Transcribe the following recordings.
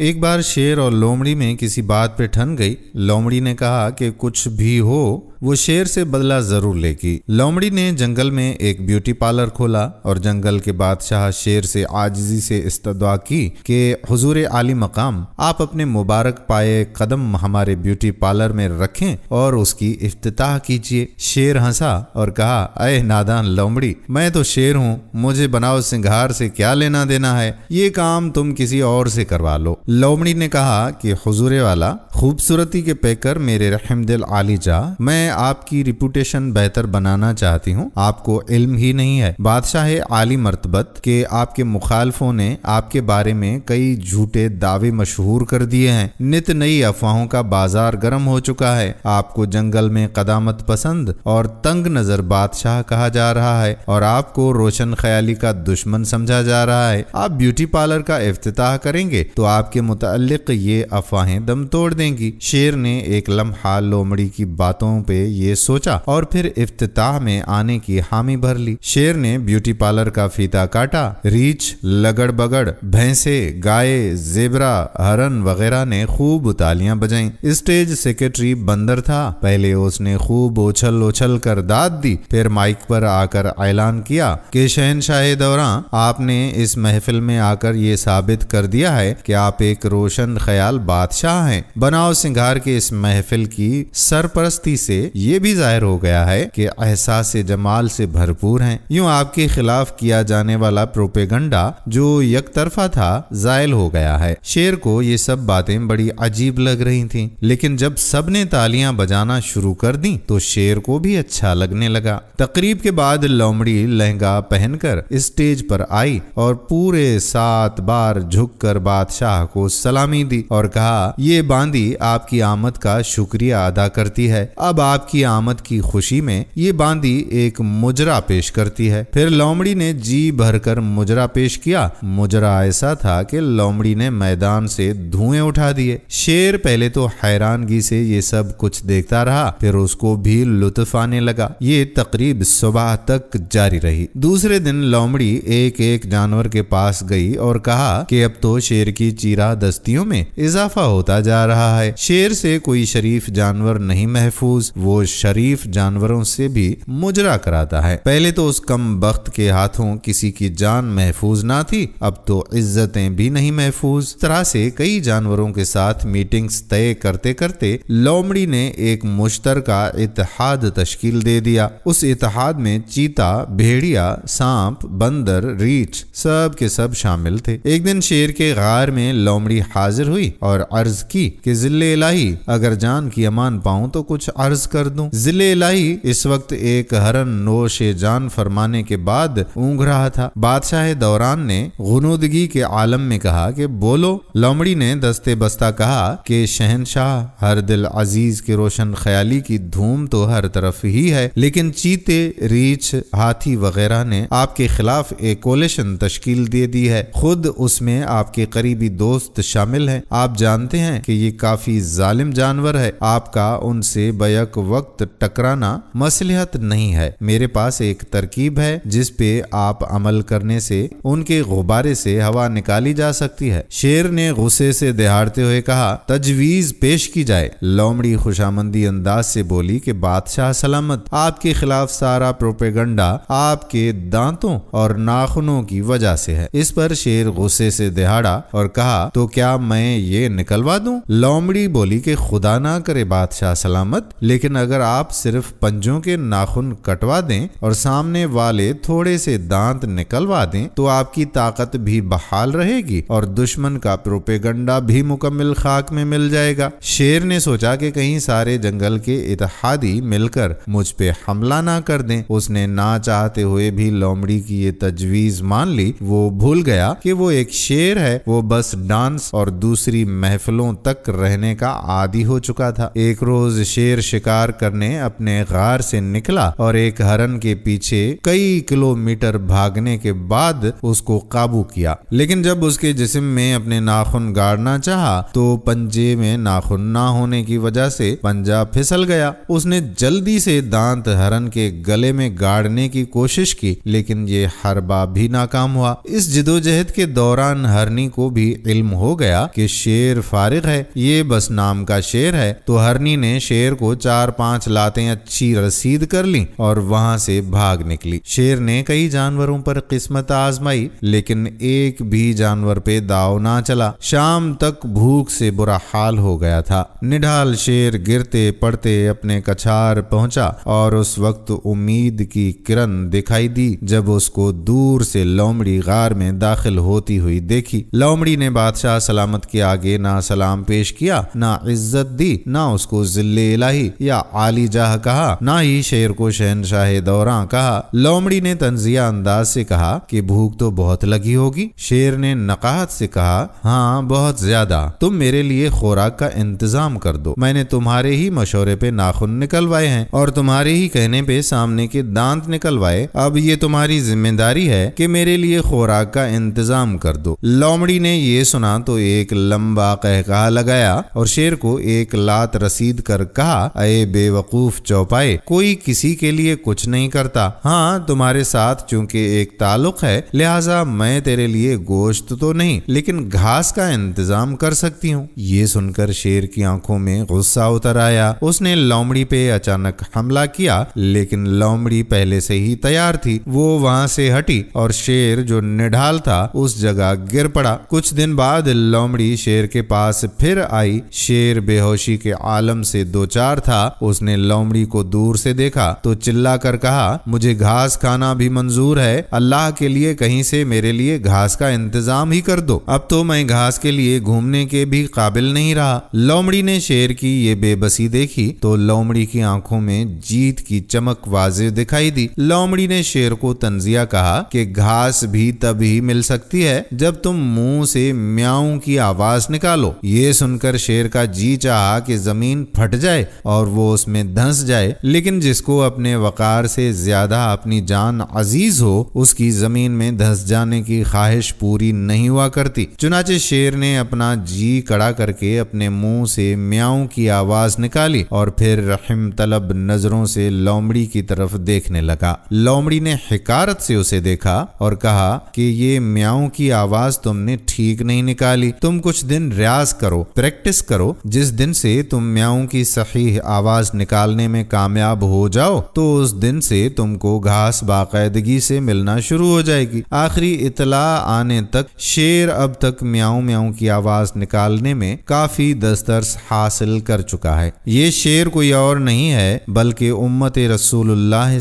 एक बार शेर और लोमड़ी में किसी बात पे ठन गई लोमड़ी ने कहा कि कुछ भी हो वो शेर से बदला जरूर लेगी लोमड़ी ने जंगल में एक ब्यूटी पार्लर खोला और जंगल के बादशाह शेर से आजजी से इस्तवा की कि हजूर आली मकाम आप अपने मुबारक पाए कदम हमारे ब्यूटी पार्लर में रखें और उसकी इफ्ताह कीजिए शेर हंसा और कहा अः नादान लोमड़ी मैं तो शेर हूँ मुझे बनाओ सिंघार से क्या लेना देना है ये काम तुम किसी और से करवा लो लोमड़ी ने कहा कि हजूरे वाला खूबसूरती के पैकर मेरे रहम दिल जा मैं आपकी रिपुटेशन बेहतर बनाना चाहती हूँ आपको इल्म ही नहीं है बादशाह आली मरतबत के आपके मुखालफों ने आपके बारे में कई झूठे दावे मशहूर कर दिए हैं नित नई अफवाहों का बाजार गर्म हो चुका है आपको जंगल में कदामत पसंद और तंग नजर बादशाह कहा जा रहा है और आपको रोशन ख्याली का दुश्मन समझा जा रहा है आप ब्यूटी पार्लर का अफ्ताह करेंगे तो आपके मुतल ये अफवाहें दम तोड़ दें देंगी शेर ने एक लम्हा लोमड़ी की बातों पे ये सोचा और फिर इफ्तताह में आने की हामी भर ली शेर ने ब्यूटी पार्लर का फीता काटा रीछ लगड़ बगड़ भैंसे गाय जेबरा हरन वगैरह ने खूब तालियां बजाई स्टेज सेक्रेटरी बंदर था पहले उसने खूब ओछल ओछल कर दाद दी फिर माइक पर आकर ऐलान किया कि शहनशाह दौरान आपने इस महफिल में आकर ये साबित कर दिया है कि आप एक रोशन ख्याल बादशाह हैं बना बनाव सिंगार के इस महफिल की सरपरस्ती से ये भी जाहिर हो गया है कि एहसास जमाल से भरपूर हैं यूं आपके खिलाफ किया जाने वाला प्रोपेगंडा जो यक तरफा था जायल हो गया है शेर को ये सब बातें बड़ी अजीब लग रही थी लेकिन जब सब ने तालियां बजाना शुरू कर दी तो शेर को भी अच्छा लगने लगा तकरीब के बाद लोमड़ी लहंगा पहनकर स्टेज पर आई और पूरे सात बार झुककर बादशाह को सलामी दी और कहा ये बांदी भी आपकी आमद का शुक्रिया अदा करती है अब आपकी आमद की खुशी में ये बांदी एक मुजरा पेश करती है फिर लोमड़ी ने जी भर कर मुजरा पेश किया मुजरा ऐसा था कि लोमड़ी ने मैदान से धुएं उठा दिए शेर पहले तो हैरानगी से ये सब कुछ देखता रहा फिर उसको भी लुत्फ आने लगा ये तकरीब सुबह तक जारी रही दूसरे दिन लोमड़ी एक एक जानवर के पास गई और कहा कि अब तो शेर की चीरा दस्तियों में इजाफा होता जा रहा रहा है शेर से कोई शरीफ जानवर नहीं महफूज वो शरीफ जानवरों से भी मुजरा कराता है पहले तो उस कम वक्त के हाथों किसी की जान महफूज ना थी अब तो इज्जतें भी नहीं महफूज तरह से कई जानवरों के साथ मीटिंग्स तय करते करते लोमड़ी ने एक मुश्तर का इतिहाद तश्कील दे दिया उस इतिहाद में चीता भेड़िया सांप बंदर रीछ सब के सब शामिल थे एक दिन शेर के गार में लोमड़ी हाजिर हुई और अर्ज की कि जिले इलाही अगर जान की अमान पाऊं तो कुछ अर्ज कर दूं जिले इलाही इस वक्त एक हरन नोश जान फरमाने के बाद ऊँघ रहा था बादशाह दौरान ने गुनोदगी के आलम में कहा कि बोलो लोमड़ी ने दस्ते बस्ता कहा कि शहनशाह हर दिल अजीज के रोशन ख्याली की धूम तो हर तरफ ही है लेकिन चीते रीछ हाथी वगैरह ने आपके खिलाफ एक कोलेशन तश्कील दे दी है खुद उसमें आपके करीबी दोस्त शामिल हैं आप जानते हैं कि ये काफी काफी जालिम जानवर है आपका उनसे बैक वक्त टकराना मसलहत नहीं है मेरे पास एक तरकीब है जिस पे आप अमल करने से उनके गुब्बारे से हवा निकाली जा सकती है शेर ने गुस्से से दिहाड़ते हुए कहा तजवीज पेश की जाए लोमड़ी खुशामंदी अंदाज से बोली कि बादशाह सलामत आपके खिलाफ सारा प्रोपेगंडा आपके दांतों और नाखूनों की वजह से है इस पर शेर गुस्से से दिहाड़ा और कहा तो क्या मैं ये निकलवा दूं लोम लोमड़ी बोली कि खुदा ना करे बादशाह सलामत लेकिन अगर आप सिर्फ पंजों के नाखून कटवा दें और सामने वाले थोड़े से दांत निकलवा दें तो आपकी ताकत भी बहाल रहेगी और दुश्मन का प्रोपेगंडा भी मुकम्मल खाक में मिल जाएगा शेर ने सोचा कि कहीं सारे जंगल के इतिहादी मिलकर मुझ पे हमला ना कर दें उसने ना चाहते हुए भी लोमड़ी की ये तजवीज मान ली वो भूल गया कि वो एक शेर है वो बस डांस और दूसरी महफिलों तक रह रहने का आदि हो चुका था एक रोज शेर शिकार करने अपने गार से निकला और एक हरन के पीछे कई किलोमीटर भागने के बाद उसको काबू किया लेकिन जब उसके जिस्म में अपने नाखून गाड़ना चाहा तो पंजे में नाखून ना होने की वजह से पंजा फिसल गया उसने जल्दी से दांत हरन के गले में गाड़ने की कोशिश की लेकिन ये हर हरबा भी नाकाम हुआ इस जिदोजहद के दौरान हरनी को भी इल्म हो गया कि शेर फारिग है ये बस नाम का शेर है तो हरनी ने शेर को चार पांच लाते अच्छी रसीद कर ली और वहां से भाग निकली शेर ने कई जानवरों पर किस्मत आजमाई लेकिन एक भी जानवर पे दाव ना चला शाम तक भूख से बुरा हाल हो गया था निढाल शेर गिरते पड़ते अपने कछार पहुंचा और उस वक्त उम्मीद की किरण दिखाई दी जब उसको दूर से लोमड़ी गार में दाखिल होती हुई देखी लोमड़ी ने बादशाह सलामत के आगे ना सलाम पेश किया किया ना इज्जत दी ना उसको जिले इलाही या आली जाह कहा ना ही शेर को शहनशाह दौरा कहा लोमड़ी ने तंजिया अंदाज से कहा कि भूख तो बहुत लगी होगी शेर ने नकाहत से कहा हाँ बहुत ज्यादा तुम मेरे लिए खुराक का इंतजाम कर दो मैंने तुम्हारे ही मशोरे पे नाखून निकलवाए हैं और तुम्हारे ही कहने पे सामने के दांत निकलवाए अब ये तुम्हारी जिम्मेदारी है कि मेरे लिए खुराक का इंतजाम कर दो लोमड़ी ने ये सुना तो एक लंबा कहकहा लगाया आया और शेर को एक लात रसीद कर कहा अये बेवकूफ चौपाए कोई किसी के लिए कुछ नहीं करता हाँ तुम्हारे साथ चूंकि एक ताल्लुक है लिहाजा मैं तेरे लिए गोश्त तो नहीं लेकिन घास का इंतजाम कर सकती हूँ ये सुनकर शेर की आंखों में गुस्सा उतर आया उसने लोमड़ी पे अचानक हमला किया लेकिन लोमड़ी पहले से ही तैयार थी वो वहां से हटी और शेर जो निढाल था उस जगह गिर पड़ा कुछ दिन बाद लोमड़ी शेर के पास फिर आई भाई शेर बेहोशी के आलम से दो चार था उसने लोमड़ी को दूर से देखा तो चिल्ला कर कहा मुझे घास खाना भी मंजूर है अल्लाह के लिए कहीं से मेरे लिए घास का इंतजाम ही कर दो अब तो मैं घास के लिए घूमने के भी काबिल नहीं रहा लोमड़ी ने शेर की ये बेबसी देखी तो लोमड़ी की आंखों में जीत की चमक वाजे दिखाई दी लोमड़ी ने शेर को तंजिया कहा कि घास भी तभी मिल सकती है जब तुम मुंह से म्याऊ की आवाज निकालो ये सुनकर देखकर शेर का जी चाह कि जमीन फट जाए और वो उसमें धंस जाए लेकिन जिसको अपने वकार से ज्यादा अपनी जान अजीज हो उसकी जमीन में धंस जाने की ख्वाहिश पूरी नहीं हुआ करती चुनाचे शेर ने अपना जी कड़ा करके अपने मुंह से म्याऊ की आवाज निकाली और फिर रहम तलब नजरों से लोमड़ी की तरफ देखने लगा लोमड़ी ने हिकारत से उसे देखा और कहा कि ये म्याऊ की आवाज तुमने ठीक नहीं निकाली तुम कुछ दिन रियाज करो प्रैक्टिस प्रैक्टिस करो जिस दिन से तुम म्याऊ की सही आवाज निकालने में कामयाब हो जाओ तो उस दिन से तुमको घास बाकायदगी से मिलना शुरू हो जाएगी आखिरी इतला आने तक शेर अब तक म्याऊ म्याऊ की आवाज निकालने में काफी दस्तरस हासिल कर चुका है ये शेर कोई और नहीं है बल्कि उम्मत रसूल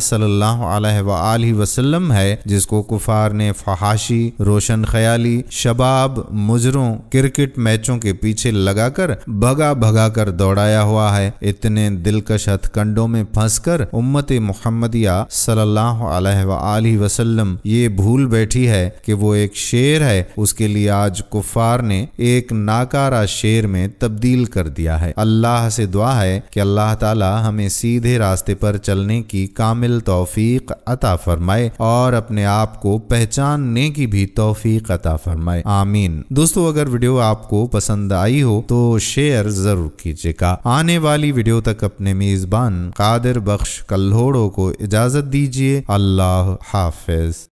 सल्लल्लाहु वसल्लम है जिसको कुफार ने फहाशी रोशन ख्याली शबाब मुजरों क्रिकेट मैचों के पीछे लगा लगाकर भगा भगा कर दौड़ाया हुआ है इतने दिलकश हथकंडों में फंस कर उम्मत मुहमदिया सल्लल्लाहु वसल्लम ये भूल बैठी है कि वो एक शेर है उसके लिए आज कुफार ने एक नाकारा शेर में तब्दील कर दिया है अल्लाह से दुआ है कि अल्लाह ताला हमें सीधे रास्ते पर चलने की कामिल तौफीक अता फरमाए और अपने आप को पहचानने की भी तौफीक अता फरमाए आमीन दोस्तों अगर वीडियो आपको पसंद आई हो तो शेयर ज़रूर कीजिएगा आने वाली वीडियो तक अपने मेज़बान कादिर बख्श कल्होड़ों को इजाज़त दीजिए अल्लाह हाफिज